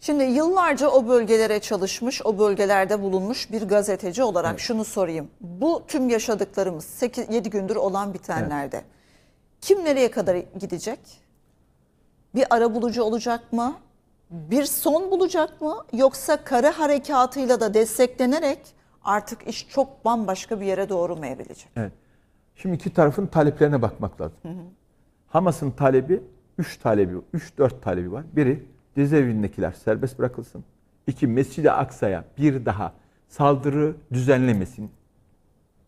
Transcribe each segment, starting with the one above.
Şimdi yıllarca o bölgelere çalışmış, o bölgelerde bulunmuş bir gazeteci olarak evet. şunu sorayım. Bu tüm yaşadıklarımız 8, 7 gündür olan bitenlerde evet. kim nereye kadar gidecek? Bir ara bulucu olacak mı? Bir son bulacak mı? Yoksa kara harekatıyla da desteklenerek artık iş çok bambaşka bir yere doğru mu evrilecek? Evet. Şimdi iki tarafın taleplerine bakmak lazım. Hamas'ın talebi, üç talebi, üç dört talebi var. Biri cezaevindekiler serbest bırakılsın. İki, Mescid-i Aksa'ya bir daha saldırı düzenlemesin.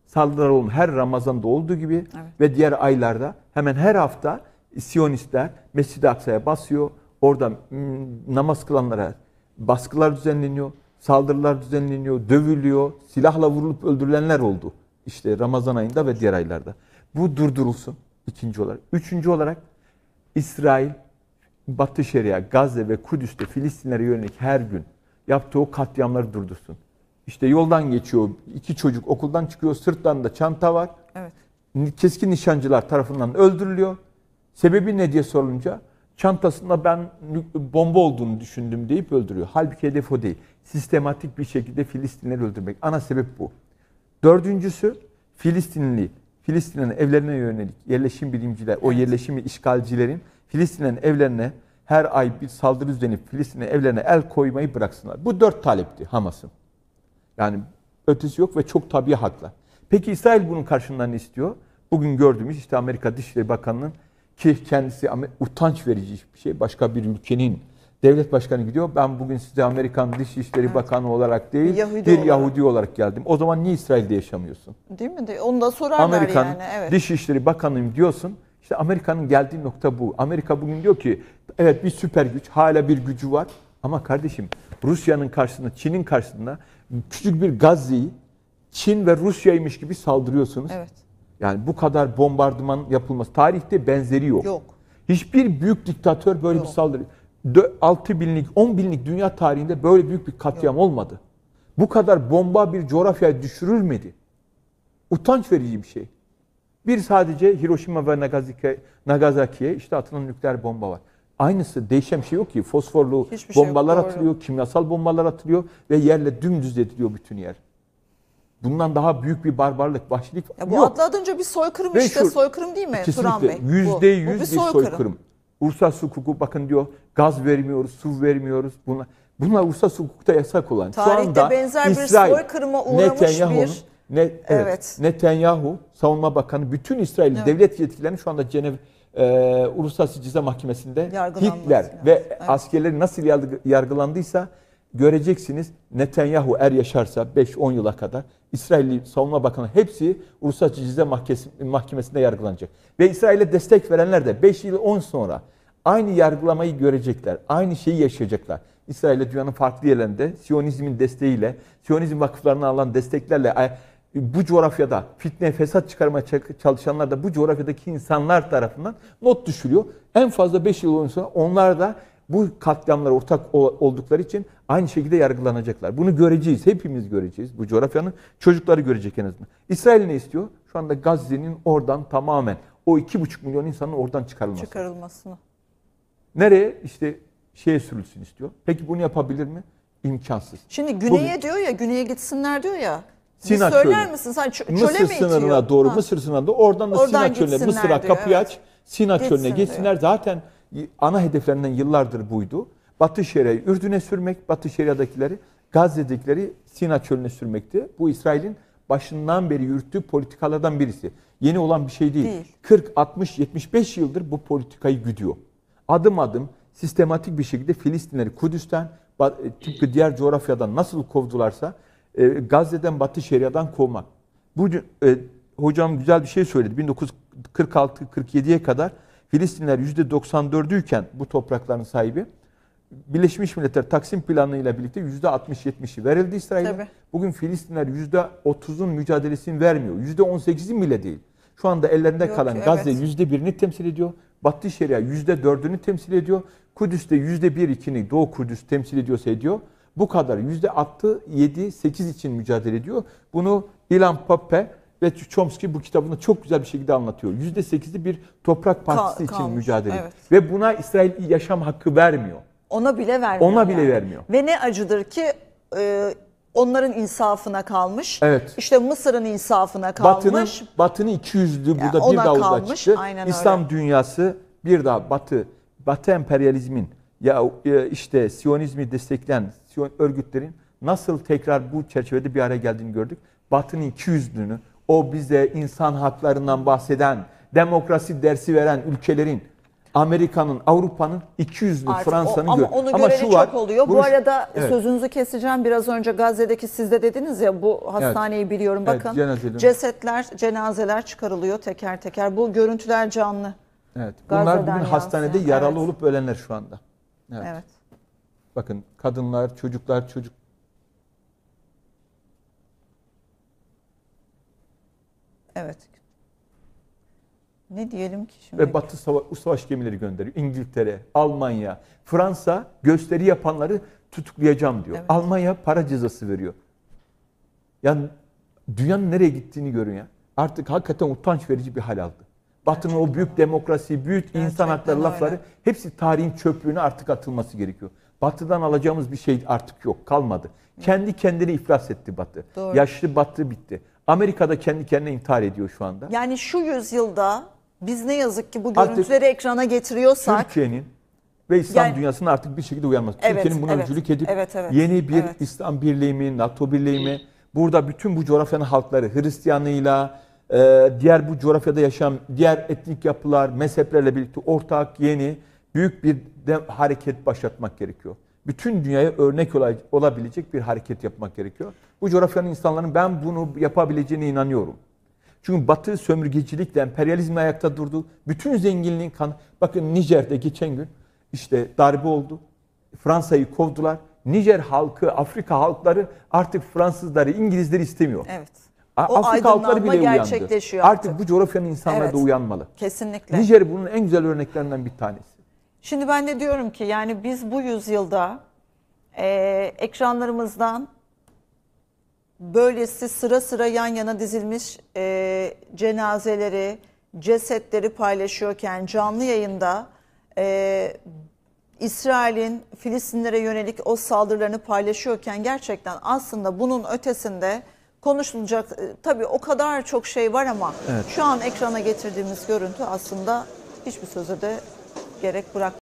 Saldırı olun her Ramazan'da olduğu gibi evet. ve diğer aylarda hemen her hafta Siyonistler Mescid-i Aksa'ya basıyor. Orada hmm, namaz kılanlara baskılar düzenleniyor, saldırılar düzenleniyor, dövülüyor, silahla vurulup öldürülenler oldu. İşte Ramazan ayında ve diğer aylarda. Bu durdurulsun ikinci olarak. Üçüncü olarak İsrail Batı Şeria, Gazze ve Kudüs'te Filistinlere yönelik her gün yaptığı o katliamları durdursun. İşte yoldan geçiyor, iki çocuk okuldan çıkıyor, sırtlarında çanta var. Evet. Keskin nişancılar tarafından öldürülüyor. Sebebi ne diye sorulunca çantasında ben bomba olduğunu düşündüm deyip öldürüyor. Halbuki hedef o değil. Sistematik bir şekilde Filistinleri öldürmek. Ana sebep bu. Dördüncüsü Filistinli, Filistinlilerin evlerine yönelik yerleşim bilimciler, o yerleşimi işgalcilerin Filistin'in evlerine her ay bir saldırı düzenip Filistin'in evlerine el koymayı bıraksınlar. Bu dört talepti Hamas'ın. Yani ötesi yok ve çok tabii hakla. Peki İsrail bunun karşılığında ne istiyor? Bugün gördüğümüz işte Amerika Dışişleri Bakanı'nın ki kendisi utanç verici bir şey. Başka bir ülkenin devlet başkanı gidiyor. Ben bugün size Amerikan Dışişleri evet. Bakanı olarak değil, Yahudi bir olarak. Yahudi olarak geldim. O zaman niye İsrail'de yaşamıyorsun? Değil mi? Onu da sorarlar Amerikan yani. Amerikan evet. Dışişleri Bakanıyım diyorsun. İşte Amerika'nın geldiği nokta bu. Amerika bugün diyor ki evet bir süper güç, hala bir gücü var. Ama kardeşim Rusya'nın karşısında, Çin'in karşısında küçük bir Gazze'yi Çin ve Rusya'ymış gibi saldırıyorsunuz. Evet. Yani bu kadar bombardıman yapılması. Tarihte benzeri yok. Yok. Hiçbir büyük diktatör böyle yok. bir saldırı. 6 binlik, 10 binlik dünya tarihinde böyle büyük bir katliam yok. olmadı. Bu kadar bomba bir coğrafyaya düşürülmedi. Utanç verici bir şey. Bir sadece Hiroşima ve Nagasaki'ye Nagasaki işte atılan nükleer bomba var. Aynısı değişen bir şey yok ki. Fosforlu Hiçbir şey bombalar yok, atılıyor, kimyasal bombalar atılıyor ve yerle dümdüz ediliyor bütün yer. Bundan daha büyük bir barbarlık, vahşilik Ya bu yok. adladınca bir soykırım Ve işte. şu- soykırım değil mi Turan Bey? Kesinlikle Bu- yüzde yüz bu bir soykırım. Uluslararası hukuku bakın diyor gaz vermiyoruz, su vermiyoruz. Bunlar, bunlar uluslararası hukukta yasak olan. Tarihte benzer bir soykırıma uğramış Netanyahu'nun bir ne, evet, evet. Netanyahu, savunma bakanı, bütün İsrail evet. devlet yetkililerini şu anda Cenev e, Uluslararası Ceza Mahkemesi'nde Hitler yani. ve evet. askerleri nasıl yargılandıysa göreceksiniz Netanyahu er yaşarsa 5-10 yıla kadar İsrailli Savunma Bakanı hepsi Uluslararası Ceza Mahkemesi'nde yargılanacak. Ve İsrail'e destek verenler de 5 yıl 10 sonra aynı yargılamayı görecekler. Aynı şeyi yaşayacaklar. İsrail'e dünyanın farklı yerlerinde Siyonizmin desteğiyle, Siyonizm vakıflarına alan desteklerle bu coğrafyada fitne fesat çıkarmaya çalışanlar da bu coğrafyadaki insanlar tarafından not düşülüyor. En fazla 5 yıl sonra onlar da bu katliamlara ortak oldukları için aynı şekilde yargılanacaklar. Bunu göreceğiz, hepimiz göreceğiz. Bu coğrafyanın çocukları görecek en azından. İsrail ne istiyor? Şu anda Gazze'nin oradan tamamen o 2,5 milyon insanın oradan çıkarılması. Çıkarılmasını. Nereye? İşte şeye sürülsün istiyor. Peki bunu yapabilir mi? imkansız. Şimdi güneye Bugün, diyor ya, güneye gitsinler diyor ya. Sina bir söyler çölü. misin? Sen çö- Mısır mi sınırına itiyor? doğru, ha. Mısır sınırına doğru. Oradan da oradan Sina çölüne, Mısır'a diyor, kapıyı evet. aç. Sina Gitsin çölüne geçsinler. Diyor. Zaten ana hedeflerinden yıllardır buydu. Batı Şeria'yı Ürdün'e sürmek, Batı Şeria'dakileri Gazze'dekileri Sina çölüne sürmekti. Bu İsrail'in başından beri yürüttüğü politikalardan birisi. Yeni olan bir şey değil. değil. 40, 60, 75 yıldır bu politikayı güdüyor. Adım adım sistematik bir şekilde Filistinleri Kudüs'ten e, tıpkı diğer coğrafyadan nasıl kovdularsa e, Gazze'den Batı Şeria'dan kovmak. Bu e, hocam güzel bir şey söyledi. 1946-47'ye kadar Filistinler %94'ü iken bu toprakların sahibi Birleşmiş Milletler Taksim planıyla birlikte %60-70'i verildi İsrail'e. Bugün Filistinler %30'un mücadelesini vermiyor. %18'i bile değil. Şu anda ellerinde Yok, kalan Gazze evet. %1'ini temsil ediyor. Batı Şeria %4'ünü temsil ediyor. Kudüs'te %1-2'ni Doğu Kudüs temsil ediyorsa ediyor bu kadar. Yüzde attı 7, 8 için mücadele ediyor. Bunu Ilan Pape ve Chomsky bu kitabında çok güzel bir şekilde anlatıyor. Yüzde 8'li bir toprak partisi Ka- için kalmış. mücadele. Evet. Ve buna İsrail yaşam hakkı vermiyor. Ona bile vermiyor. Ona bile yani. vermiyor. Ve ne acıdır ki e, onların insafına kalmış. Evet. İşte Mısır'ın insafına kalmış. Batı'nın Batı'nın iki yüzlü burada yani bir davulda kalmış. çıktı. Aynen İslam öyle. dünyası bir daha Batı Batı emperyalizmin ya e, işte Siyonizmi destekleyen Siyon örgütlerin nasıl tekrar bu çerçevede bir araya geldiğini gördük. Batı'nın 200 dünü, o bize insan haklarından bahseden, demokrasi dersi veren ülkelerin Amerika'nın, Avrupa'nın 200'lü Fransa'nın ama gör. onu ama göreli şu var, çok oluyor. Bu, bu arada evet. sözünüzü keseceğim. Biraz önce Gazze'deki siz de dediniz ya bu hastaneyi evet. biliyorum. Bakın evet, cesetler, cenazeler çıkarılıyor teker teker. Bu görüntüler canlı. Evet. Bunlar Gazze'den bugün yansıyan. hastanede yaralı evet. olup ölenler şu anda. Evet. evet. Bakın kadınlar, çocuklar, çocuk Evet. Ne diyelim ki şimdi? Ve Batı sava savaş gemileri gönderiyor. İngiltere, Almanya, Fransa gösteri yapanları tutuklayacağım diyor. Evet. Almanya para cezası veriyor. Yani dünyanın nereye gittiğini görün ya. Artık hakikaten utanç verici bir hal aldı. Batı'nın o büyük demokrasi, büyük Gerçekten insan hakları öyle. lafları hepsi tarihin çöplüğüne artık atılması gerekiyor. Batı'dan alacağımız bir şey artık yok, kalmadı. Kendi kendini iflas etti Batı. Doğru. Yaşlı Batı bitti. Amerika da kendi kendine intihar ediyor şu anda. Yani şu yüzyılda biz ne yazık ki bu Artık görüntüleri ekrana getiriyorsak Türkiye'nin ve İslam Yani- dünyasının artık bir şekilde uyanması. Evet, Türkiye'nin buna evet. öncülük edip Evet, evet. yeni bir Evet. İslam birliği mi, NATO birliği mi? Burada bütün bu coğrafyanın halkları Hristiyanlığıyla, e, diğer bu coğrafyada yaşayan diğer etnik yapılar, mezheplerle birlikte ortak, yeni büyük bir de hareket başlatmak gerekiyor. Bütün dünyaya örnek olabilecek bir hareket yapmak gerekiyor. Bu coğrafyanın insanların ben bunu yapabileceğine inanıyorum. Çünkü Batı sömürgecilikle, emperyalizmle ayakta durdu. Bütün zenginliğin kan. Bakın Nijer'de geçen gün işte darbe oldu. Fransa'yı kovdular. Nijer halkı, Afrika halkları artık Fransızları, İngilizleri istemiyor. Evet. O Afrika halkları bile uyandı. Artık. artık bu coğrafyanın insanları evet. da uyanmalı. Kesinlikle. Nijer bunun en güzel örneklerinden bir tanesi. Şimdi ben de diyorum ki yani biz bu yüzyılda e, ekranlarımızdan böylesi sıra sıra yan yana dizilmiş e, cenazeleri, cesetleri paylaşıyorken canlı yayında e, İsrail'in Filistinlere yönelik o saldırılarını paylaşıyorken gerçekten aslında bunun ötesinde konuşulacak e, tabii o kadar çok şey var ama evet. şu an ekrana getirdiğimiz görüntü aslında hiçbir söze de gerek bırak